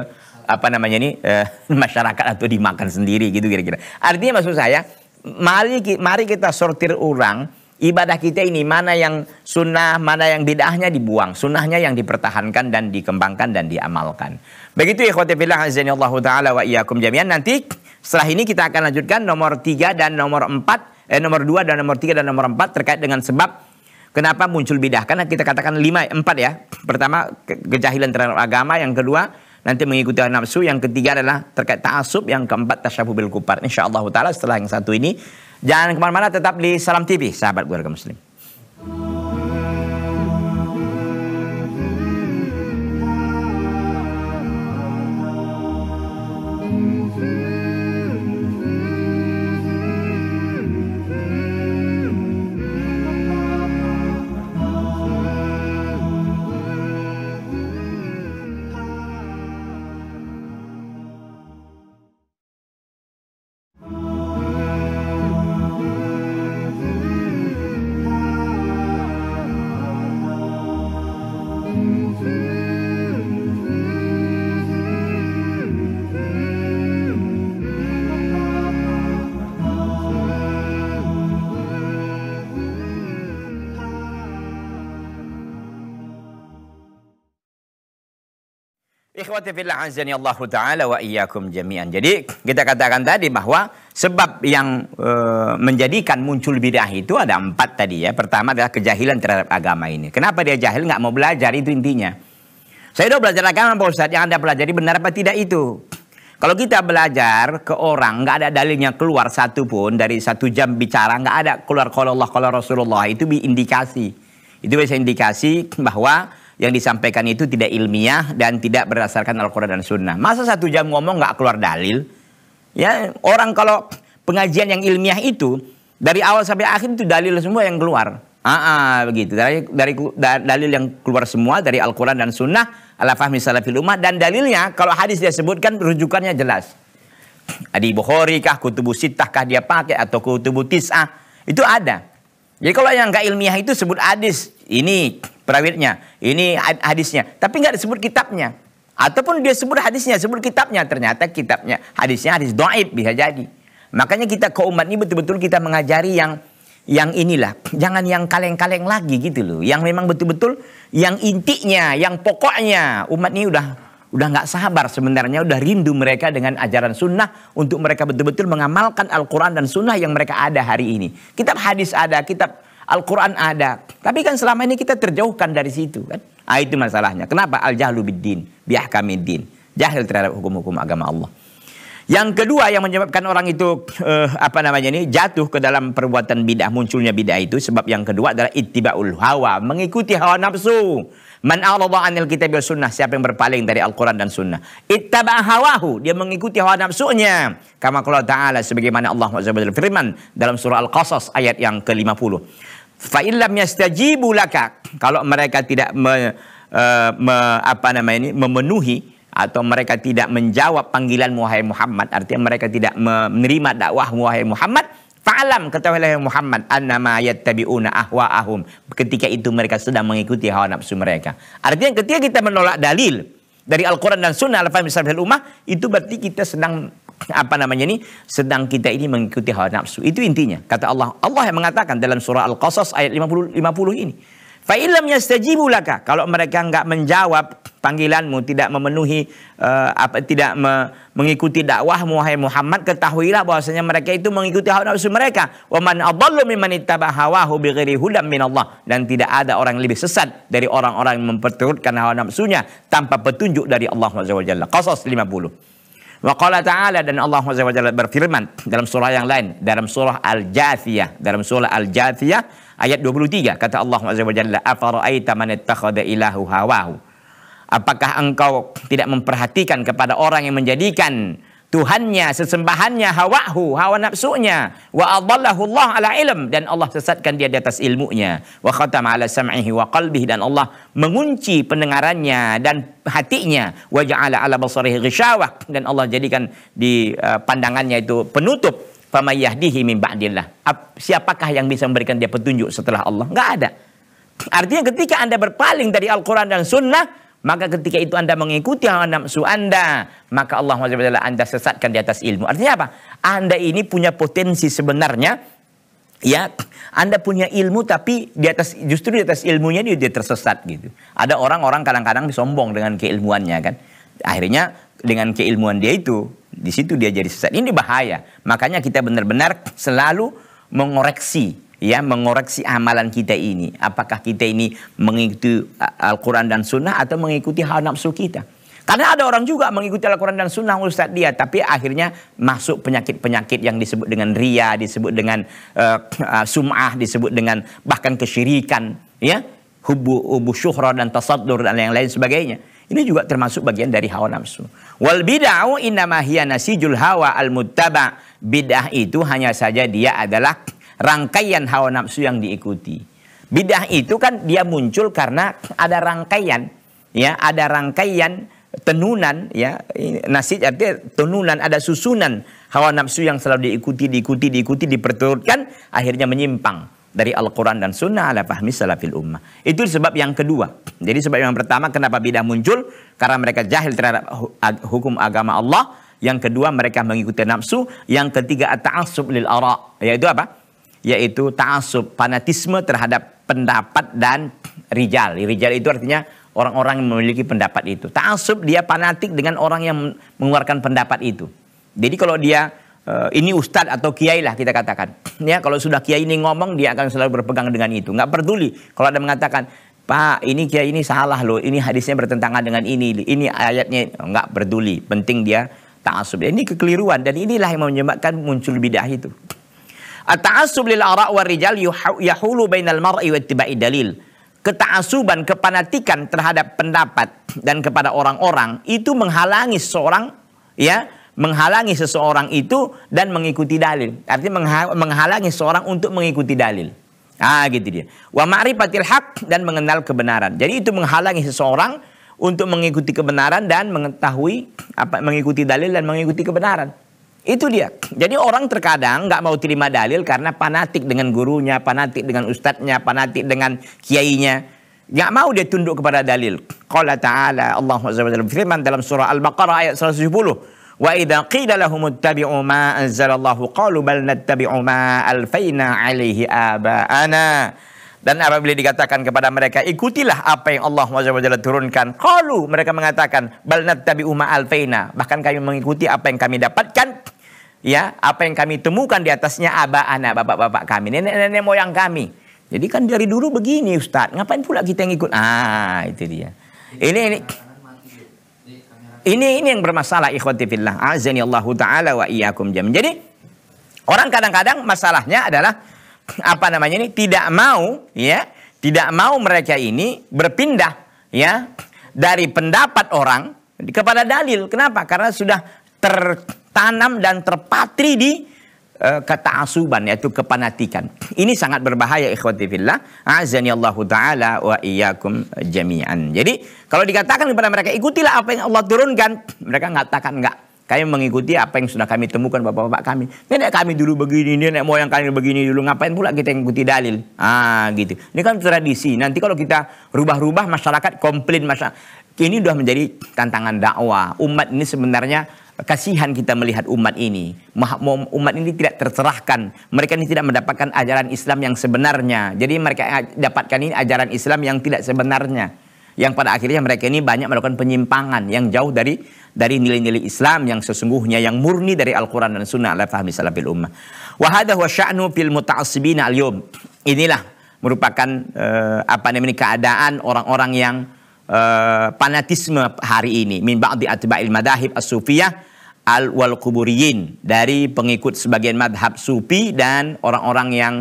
apa namanya ini uh, [LAUGHS] masyarakat atau dimakan sendiri gitu kira-kira artinya maksud saya mari mari kita sortir orang ibadah kita ini mana yang sunnah, mana yang bid'ahnya dibuang. Sunnahnya yang dipertahankan dan dikembangkan dan diamalkan. Begitu ya khotibillah ta'ala wa iyakum jami'an. Nanti setelah ini kita akan lanjutkan nomor 3 dan nomor 4, eh nomor 2 dan nomor 3 dan nomor 4 terkait dengan sebab kenapa muncul bidah. Karena kita katakan 5 4 ya. Pertama kejahilan terhadap agama, yang kedua nanti mengikuti nafsu, yang ketiga adalah terkait ta'asub, yang keempat tasyabuh bil kufar. Insyaallah taala setelah yang satu ini jangan kemana mana tetap di Salam TV sahabat keluarga muslim. ikhwati fillah azani Allah taala wa iyyakum jami'an. Jadi kita katakan tadi bahwa sebab yang eh, menjadikan muncul bidah itu ada empat tadi ya. Pertama adalah kejahilan terhadap agama ini. Kenapa dia jahil nggak mau belajar itu intinya. Saya udah belajar agama Pak Ustaz, yang Anda pelajari benar apa tidak itu. Kalau kita belajar ke orang nggak ada dalilnya keluar satu pun dari satu jam bicara nggak ada keluar kalau Allah kalau Rasulullah itu indikasi. Itu bisa indikasi bahwa yang disampaikan itu tidak ilmiah dan tidak berdasarkan Al-Quran dan Sunnah. Masa satu jam ngomong nggak keluar dalil? Ya orang kalau pengajian yang ilmiah itu dari awal sampai akhir itu dalil semua yang keluar. Ah, ah begitu. Dari, dari dalil yang keluar semua dari Al-Quran dan Sunnah, Al-Fahmi Salafil Umat, dan dalilnya kalau hadis dia sebutkan rujukannya jelas. Adi Bukhari kah, Kutubu Sittah kah dia pakai atau Kutubu Tis'ah itu ada. Jadi kalau yang gak ilmiah itu sebut hadis ini perawitnya Ini hadisnya. Tapi nggak disebut kitabnya. Ataupun dia sebut hadisnya, sebut kitabnya. Ternyata kitabnya, hadisnya hadis doaib bisa jadi. Makanya kita ke umat ini betul-betul kita mengajari yang yang inilah. [CLEARS THROAT] Jangan yang kaleng-kaleng lagi gitu loh. Yang memang betul-betul yang intinya, yang pokoknya. Umat ini udah udah nggak sabar sebenarnya udah rindu mereka dengan ajaran sunnah untuk mereka betul-betul mengamalkan Al-Quran dan sunnah yang mereka ada hari ini. Kitab hadis ada, kitab Al-Quran ada. Tapi kan selama ini kita terjauhkan dari situ kan. Nah, itu masalahnya. Kenapa? Al-jahlu kami din. Jahil terhadap hukum-hukum agama Allah. Yang kedua yang menyebabkan orang itu eh, apa namanya ini jatuh ke dalam perbuatan bidah munculnya bidah itu sebab yang kedua adalah ittibaul hawa, mengikuti hawa nafsu. Man 'anil kitab sunnah, siapa yang berpaling dari Al-Qur'an dan sunnah. Ittaba hawahu, dia mengikuti hawa nafsunya. Kama qala ta'ala sebagaimana Allah Subhanahu firman dalam surah Al-Qasas ayat yang ke-50. Fa illam yastajibu laka, kalau mereka tidak me, uh, me, apa namanya ini memenuhi atau mereka tidak menjawab panggilan wahai Muhammad artinya mereka tidak menerima dakwah wahai Muhammad Fa'alam ketahuilah Muhammad annama yattabi'una ahwa'ahum. Ketika itu mereka sedang mengikuti hawa nafsu mereka. Artinya ketika kita menolak dalil dari Al-Quran dan Sunnah al misalnya ummah itu berarti kita sedang apa namanya ini sedang kita ini mengikuti hawa nafsu. Itu intinya. Kata Allah, Allah yang mengatakan dalam surah Al-Qasas ayat 50 50 ini. Fa'ilam yastajibu laka. Kalau mereka enggak menjawab panggilanmu, tidak memenuhi uh, apa tidak me, mengikuti dakwahmu wahai Muhammad, ketahuilah bahwasanya mereka itu mengikuti hawa nafsu mereka. Wa man adallu mimman ittaba hawahu bighairi hudam min Allah dan tidak ada orang lebih sesat dari orang-orang yang memperturutkan hawa nafsunya tanpa petunjuk dari Allah Subhanahu wa Jalla. Qasas 50. Wa qala ta'ala dan Allah Subhanahu wa berfirman dalam surah yang lain, dalam surah Al-Jathiyah, dalam surah Al-Jathiyah Ayat 23 kata Allah Azza wa Jalla, "Afara'aita man ittakhadha ilahu hawahu?" Apakah engkau tidak memperhatikan kepada orang yang menjadikan Tuhannya, sesembahannya, hawahu, hawa nafsunya. Wa adallahu Allah ala ilm. Dan Allah sesatkan dia di atas ilmunya. Wa khatam ala sam'ihi wa qalbihi. Dan Allah mengunci pendengarannya dan hatinya. Wa ja'ala ala basarihi ghisyawah. Dan Allah jadikan di eh, pandangannya itu penutup Fama min ba'dillah. Siapakah yang bisa memberikan dia petunjuk setelah Allah? Enggak ada. Artinya ketika Anda berpaling dari Al-Quran dan Sunnah, maka ketika itu Anda mengikuti hawa nafsu Anda, maka Allah SWT Anda sesatkan di atas ilmu. Artinya apa? Anda ini punya potensi sebenarnya, ya Anda punya ilmu tapi di atas justru di atas ilmunya dia, dia tersesat gitu. Ada orang-orang kadang-kadang sombong dengan keilmuannya kan. Akhirnya dengan keilmuan dia itu di situ dia jadi sesat. Ini bahaya. Makanya kita benar-benar selalu mengoreksi ya mengoreksi amalan kita ini. Apakah kita ini mengikuti uh, Al-Quran dan Sunnah atau mengikuti hawa nafsu kita. Karena ada orang juga mengikuti Al-Quran dan Sunnah Ustaz dia, tapi akhirnya masuk penyakit-penyakit yang disebut dengan ria, disebut dengan uh, uh sum'ah, disebut dengan bahkan kesyirikan, ya, hubu, hubu syuhra dan tasadur dan yang lain sebagainya. Ini juga termasuk bagian dari hawa nafsu. Wal bid'ah inna nasijul hawa al muttaba. Bid'ah itu hanya saja dia adalah rangkaian hawa nafsu yang diikuti. Bid'ah itu kan dia muncul karena ada rangkaian ya, ada rangkaian tenunan ya nasij artinya tenunan ada susunan hawa nafsu yang selalu diikuti diikuti diikuti diperturutkan akhirnya menyimpang dari Al-Quran dan Sunnah ala fahmi salafil ummah. Itu sebab yang kedua. Jadi sebab yang pertama kenapa bidah muncul? Karena mereka jahil terhadap hukum agama Allah. Yang kedua mereka mengikuti nafsu. Yang ketiga ta'asub lil ara. Yaitu apa? Yaitu ta'asub, fanatisme terhadap pendapat dan rijal. Rijal itu artinya orang-orang yang memiliki pendapat itu. Ta'asub dia fanatik dengan orang yang mengeluarkan pendapat itu. Jadi kalau dia uh, ini ustadz atau kiai lah kita katakan. [CLEARS THROAT] Ya kalau sudah kiai ini ngomong dia akan selalu berpegang dengan itu. Nggak peduli kalau ada mengatakan Pak ini kiai ini salah loh, ini hadisnya bertentangan dengan ini, ini ayatnya nggak peduli. Penting dia ta'asub. Ini kekeliruan dan inilah yang menyebabkan muncul bidah itu. At-ta'asub lil ara' wa rijal yahulu bainal mar'i wa ittiba'i dalil. Ketaasuban, kepanatikan terhadap pendapat dan kepada orang-orang itu menghalangi seorang ya menghalangi seseorang itu dan mengikuti dalil. Artinya menghalangi seseorang untuk mengikuti dalil. Ah gitu dia. Wa ma'rifatil haq dan mengenal kebenaran. Jadi itu menghalangi seseorang untuk mengikuti kebenaran dan mengetahui apa mengikuti dalil dan mengikuti kebenaran. Itu dia. Jadi orang terkadang nggak mau terima dalil karena fanatik dengan gurunya, fanatik dengan ustadznya, fanatik dengan kiainya. Nggak mau dia tunduk kepada dalil. Qala ta'ala Allah Azza wa Jalla dalam surah Al-Baqarah ayat 170. Wa idza qila lahum ittabi'u ma anzalallahu qalu bal nattabi'u ma alfaina 'alaihi aba'ana. Dan apabila dikatakan kepada mereka, ikutilah apa yang Allah SWT turunkan. Qalu, mereka mengatakan, bal nattabi'u ma alfaina. Bahkan kami mengikuti apa yang kami dapatkan. Ya, apa yang kami temukan di atasnya aba'ana, bapak-bapak kami, nenek-nenek moyang kami. Jadi kan dari dulu begini Ustaz, ngapain pula kita yang ikut? Ah, itu dia. Ini ini ini ini yang bermasalah ikhwati fillah. Azani Allah taala wa iyyakum jam. Jadi orang kadang-kadang masalahnya adalah apa namanya ini tidak mau ya, tidak mau mereka ini berpindah ya dari pendapat orang kepada dalil. Kenapa? Karena sudah tertanam dan terpatri di Eh, kata asuban yaitu kepanatikan. Ini sangat berbahaya ikhwati fillah. Azani Allah taala wa iyyakum jami'an. Jadi kalau dikatakan kepada mereka ikutilah apa yang Allah turunkan, mereka mengatakan enggak. Kami mengikuti apa yang sudah kami temukan bapak-bapak kami. Nenek kami dulu begini, nenek moyang kami begini dulu. Ngapain pula kita ikuti dalil? Ah gitu. Ini kan tradisi. Nanti kalau kita rubah-rubah masyarakat komplain masyarakat. Ini sudah menjadi tantangan dakwah. Umat ini sebenarnya kasihan kita melihat umat ini. Umat ini tidak tercerahkan. Mereka ini tidak mendapatkan ajaran Islam yang sebenarnya. Jadi mereka dapatkan ini ajaran Islam yang tidak sebenarnya. Yang pada akhirnya mereka ini banyak melakukan penyimpangan yang jauh dari dari nilai-nilai Islam yang sesungguhnya yang murni dari Al-Qur'an dan Sunnah la fahmi salafil ummah. Wa hadha huwa sya'nu fil muta'assibina al-yawm. Inilah merupakan uh, apa namanya keadaan orang-orang yang uh, fanatisme hari ini min ba'di atba'il madahib as-sufiyah al wal kuburiyin dari pengikut sebagian madhab sufi dan orang-orang yang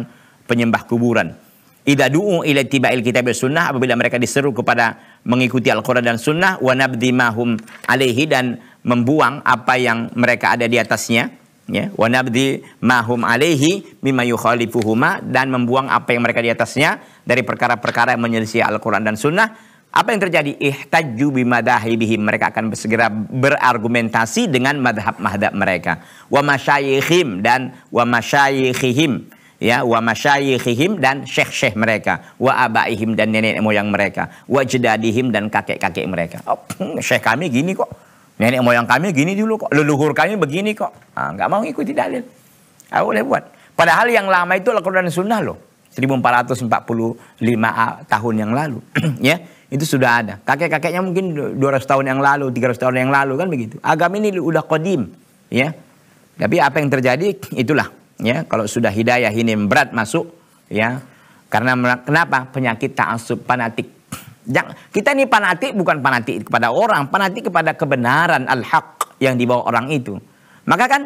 penyembah kuburan. Ida du'u ila tiba'il kitab sunnah apabila mereka diseru kepada mengikuti Al-Quran dan sunnah wa nabdimahum alaihi dan membuang apa yang mereka ada di atasnya ya wa nabdi mahum alaihi mimma yukhalifuhuma dan membuang apa yang mereka di atasnya dari perkara-perkara yang menyelisih Al-Qur'an dan Sunnah apa yang terjadi? Ihtajju bimadahibihim. Mereka akan segera berargumentasi dengan madhab-madhab mereka. Wa masyayikhim dan wa masyayikhihim. Ya, wa masyayikhihim dan syekh-syekh mereka. Wa abaihim dan nenek moyang mereka. Wa jedadihim dan kakek-kakek mereka. Oh, syekh kami gini kok. Nenek moyang kami gini dulu kok. Leluhur kami begini kok. Ah, nggak mau ikuti dalil. Aku ah, boleh buat. Padahal yang lama itu Al-Quran Sunnah loh. 1445 tahun yang lalu. [CLEARS THROAT] ya itu sudah ada. Kakek-kakeknya mungkin 200 tahun yang lalu, 300 tahun yang lalu kan begitu. Agama ini udah kodim, ya. Tapi apa yang terjadi itulah, ya. Kalau sudah hidayah ini berat masuk, ya. Karena kenapa? Penyakit tak asup panatik Kita ini panatik bukan panatik kepada orang, panatik kepada kebenaran al-haq yang dibawa orang itu. Maka kan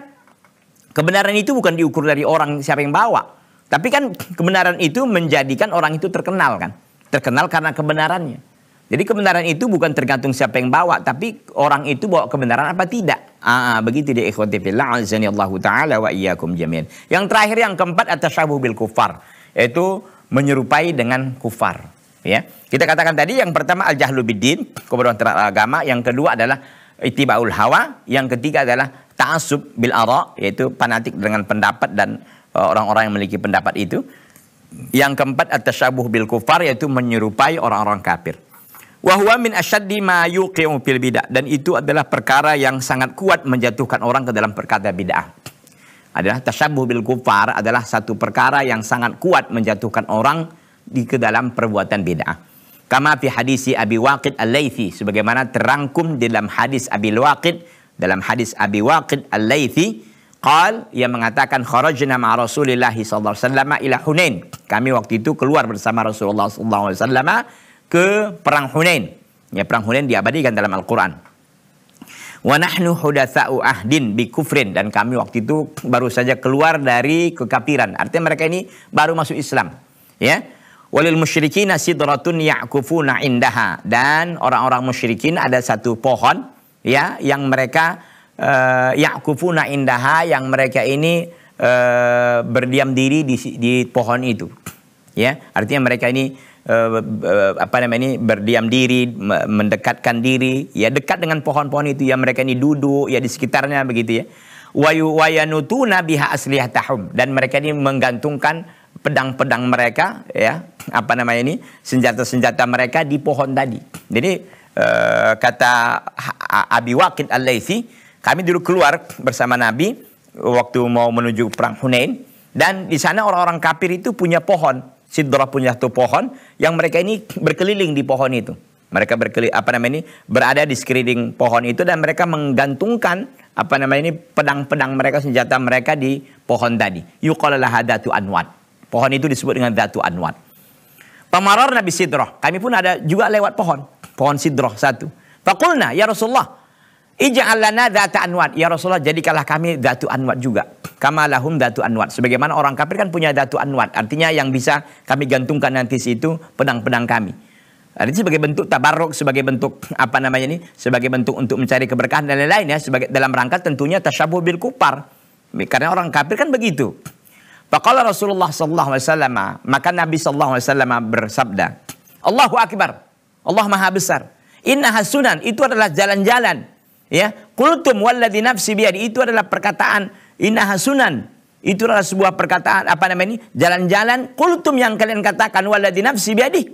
kebenaran itu bukan diukur dari orang siapa yang bawa. Tapi kan kebenaran itu menjadikan orang itu terkenal kan. Terkenal karena kebenarannya. Jadi kebenaran itu bukan tergantung siapa yang bawa, tapi orang itu bawa kebenaran apa tidak. Aa, ah, ah, begitu dia ikhwati fillah azani Allah taala wa iyyakum jamin. Yang terakhir yang keempat atasyabuh bil kufar, yaitu menyerupai dengan kufar, ya. Kita katakan tadi yang pertama al jahlu bidin, kebodohan terhadap agama, yang kedua adalah itibaul hawa, yang ketiga adalah ta'assub bil ara, yaitu fanatik dengan pendapat dan e, orang-orang yang memiliki pendapat itu. Yang keempat atasyabuh bil kufar yaitu menyerupai orang-orang kafir. Wahwa min asyaddi ma yuqi'u fil bid'ah. Dan itu adalah perkara yang sangat kuat menjatuhkan orang ke dalam perkata bid'ah. Adalah tasyabuh bil kufar adalah satu perkara yang sangat kuat menjatuhkan orang di ke dalam perbuatan bid'ah. Kama fi hadisi Abi Waqid al Laythi sebagaimana terangkum dalam hadis Abi Waqid dalam hadis Abi Waqid al Laythi, qal yang mengatakan kharajna ma Rasulillah sallallahu alaihi wasallam ila Hunain. Kami waktu itu keluar bersama Rasulullah sallallahu alaihi wasallam ke perang Hunain. Ya perang Hunain diabadikan dalam Al-Qur'an. Wa nahnu hudatsa'u ahdin bi kufrin dan kami waktu itu baru saja keluar dari kekafiran. Artinya mereka ini baru masuk Islam. Ya. Walil musyrikin sidratun ya'kufuna indaha dan orang-orang musyrikin ada satu pohon ya yang mereka uh, ya'kufuna indaha yang mereka ini uh, berdiam diri di, di pohon itu. Ya, artinya mereka ini Eh, apa namanya ini berdiam diri, mendekatkan diri, ya dekat dengan pohon-pohon itu ya mereka ini duduk ya di sekitarnya begitu ya. Wayu wayanutu nabiha asliyah tahum dan mereka ini menggantungkan pedang-pedang mereka ya apa namanya ini senjata-senjata mereka di pohon tadi. Jadi eh, kata Abi Waqid al Laythi kami dulu keluar bersama Nabi waktu mau menuju perang Hunain dan di sana orang-orang kafir itu punya pohon Sidroh punya satu pohon yang mereka ini berkeliling di pohon itu. Mereka berkeliling apa namanya ini berada di sekeliling pohon itu dan mereka menggantungkan apa namanya ini pedang-pedang mereka senjata mereka di pohon tadi. Yuqalalah hadatu anwat. Pohon itu disebut dengan datu anwat. Pamaror Nabi Sidroh. Kami pun ada juga lewat pohon. Pohon Sidroh satu. Fakulna ya Rasulullah. Ij'al lana dzata anwat. Ya Rasulullah, jadikanlah kami datu anwat juga. Kamalahum datu anwat. Sebagaimana orang kafir kan punya datu anwat. Artinya yang bisa kami gantungkan nanti situ pedang-pedang kami. Artinya sebagai bentuk tabarruk, sebagai bentuk apa namanya ini, sebagai bentuk untuk mencari keberkahan dan lain-lain ya, sebagai dalam rangka tentunya tasyabuh bil kupar. Karena orang kafir kan begitu. Faqala Rasulullah Shallallahu alaihi wasallam, maka Nabi Shallallahu alaihi wasallam bersabda, Allahu akbar. Allah Maha besar. Inna hasunan itu adalah jalan-jalan Ya, kultum walladhi nafsi biadi itu adalah perkataan innaha sunan. Itu adalah sebuah perkataan apa namanya ini? Jalan-jalan kultum yang kalian katakan walladhi nafsi biadi.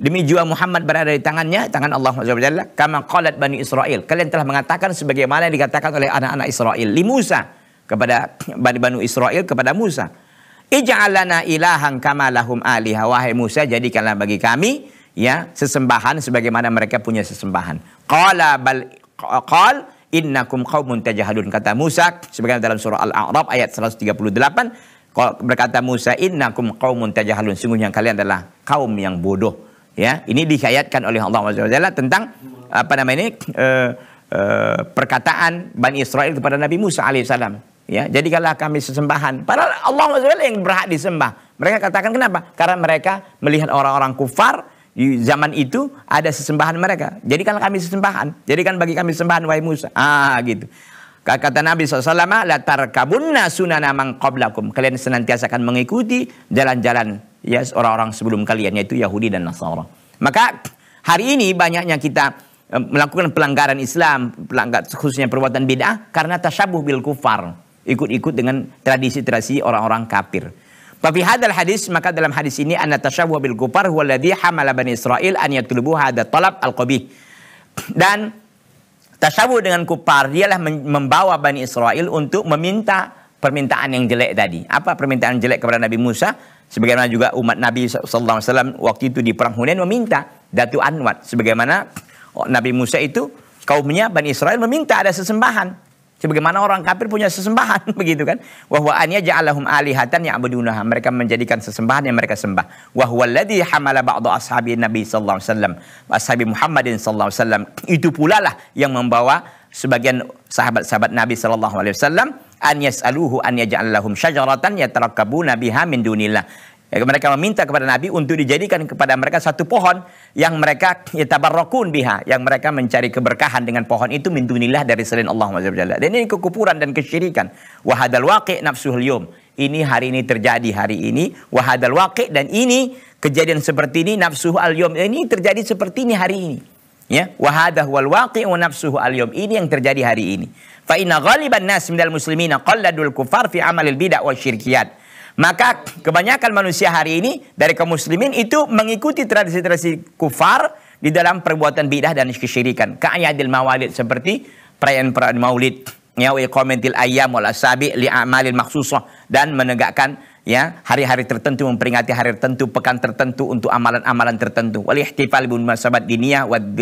Demi jiwa Muhammad berada di tangannya, tangan Allah Subhanahu wa kama qalat Bani Israel. Kalian telah mengatakan sebagaimana yang dikatakan oleh anak-anak Israel li Musa kepada [CLEARS THROAT] Bani Bani Israel kepada Musa. Ij'alana ilahan kama lahum aliha wahai Musa jadikanlah bagi kami ya sesembahan sebagaimana mereka punya sesembahan. Qala bal qal innakum qaumun tajahadun kata Musa sebagaimana dalam surah Al-A'raf ayat 138 berkata Musa innakum qaumun sungguh sungguhnya kalian adalah kaum yang bodoh ya ini dihayatkan oleh Allah Subhanahu tentang apa namanya ini uh, uh, perkataan Bani Israel kepada Nabi Musa alaihissalam ya jadikanlah kami sesembahan padahal Allah SWT yang berhak disembah mereka katakan kenapa karena mereka melihat orang-orang kufar di zaman itu ada sesembahan mereka. jadi kalau kami sesembahan. jadi kan bagi kami sesembahan wahai Musa. Ah gitu. Kata Nabi SAW, latar kabunna sunana mang Kalian senantiasa akan mengikuti jalan-jalan ya yes, orang-orang sebelum kalian yaitu Yahudi dan Nasara. Maka hari ini banyaknya kita eh, melakukan pelanggaran Islam, pelanggar khususnya perbuatan bid'ah karena tasabuh bil kufar, ikut-ikut dengan tradisi-tradisi orang-orang kafir. Tapi hadal hadis maka dalam hadis ini anna tasyabbuha bil gufar huwa alladhi hamala bani Israel an yatlubu hada talab al qabih. Dan tasyabbuh dengan kupar dialah membawa bani Israel untuk meminta permintaan yang jelek tadi. Apa permintaan jelek kepada Nabi Musa? Sebagaimana juga umat Nabi saw waktu itu di perang Hunain meminta Datu Anwar sebagaimana oh, Nabi Musa itu kaumnya Bani Israel meminta ada sesembahan Sebagaimana orang kafir punya sesembahan [LAUGHS] begitu kan. Wahwa ania ja'alahum alihatan ya'budunaha. Mereka menjadikan sesembahan yang mereka sembah. Wahwa alladhi hamala ba'du ashabi Nabi sallallahu alaihi wasallam. Ashabi Muhammadin sallallahu alaihi wasallam. Itu pula lah yang membawa sebagian sahabat-sahabat Nabi sallallahu alaihi wasallam an yas'aluhu an yaj'al lahum syajaratan yatarakkabuna biha min dunillah Ya, mereka meminta kepada Nabi untuk dijadikan kepada mereka satu pohon yang mereka yatabarrakun biha, yang mereka mencari keberkahan dengan pohon itu mintunilah dari selain Allah Jalla. Dan ini kekupuran dan kesyirikan. Wahadal waqi' nafsuhul yum. Ini hari ini terjadi hari ini wahadal waqi' dan ini kejadian seperti ini nafsuhu al yum. Ini terjadi seperti ini hari ini. Ya, wahadah wal waqi' wa nafsuhu al yum. Ini yang terjadi hari ini. Fa inna ghaliban nas minal muslimina qalladul kufar fi amalil bid'ah wa syirkiyat. Maka kebanyakan manusia hari ini dari kaum muslimin itu mengikuti tradisi-tradisi kufar di dalam perbuatan bidah dan kesyirikan. Ka'yadil mawalid seperti perayaan-perayaan maulid. Ya, iqamatil ayyam wal sabi li amalin maksusah dan menegakkan ya hari-hari tertentu memperingati hari tertentu pekan tertentu untuk amalan-amalan tertentu wal ihtifal bin masabat diniyah wad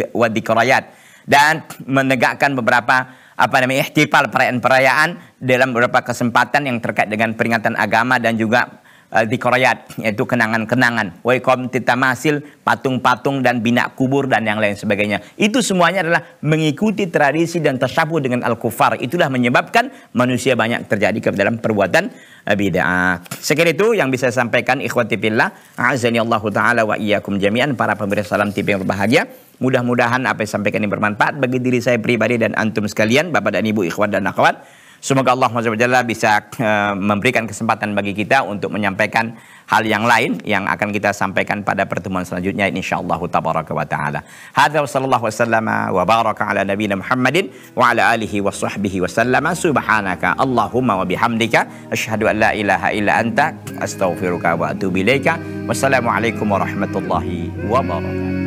dan menegakkan beberapa apa namanya ihtifal perayaan-perayaan dalam beberapa kesempatan yang terkait dengan peringatan agama dan juga uh, di Korea yaitu kenangan-kenangan waikom titamasil patung-patung dan bina kubur dan yang lain sebagainya itu semuanya adalah mengikuti tradisi dan tersapu dengan al-kufar itulah menyebabkan manusia banyak terjadi ke dalam perbuatan eh, bid'ah sekian itu yang bisa saya sampaikan ikhwati fillah azani Allah taala wa iyyakum jami'an para pemirsa salam TV yang berbahagia Mudah-mudahan apa yang sampaikan ini bermanfaat bagi diri saya pribadi dan antum sekalian, Bapak dan Ibu, ikhwan dan akhwat. Semoga Allah SWT bisa eh, memberikan kesempatan bagi kita untuk menyampaikan hal yang lain yang akan kita sampaikan pada pertemuan selanjutnya insyaallah tabaraka wa taala. Hadza wa sallallahu wasallam wa baraka ala nabiyina Muhammadin wa ala alihi wa sahbihi wa sallama subhanaka Allahumma wa bihamdika asyhadu an la ilaha illa anta astaghfiruka wa atubu ilaika. Wassalamualaikum warahmatullahi wabarakatuh.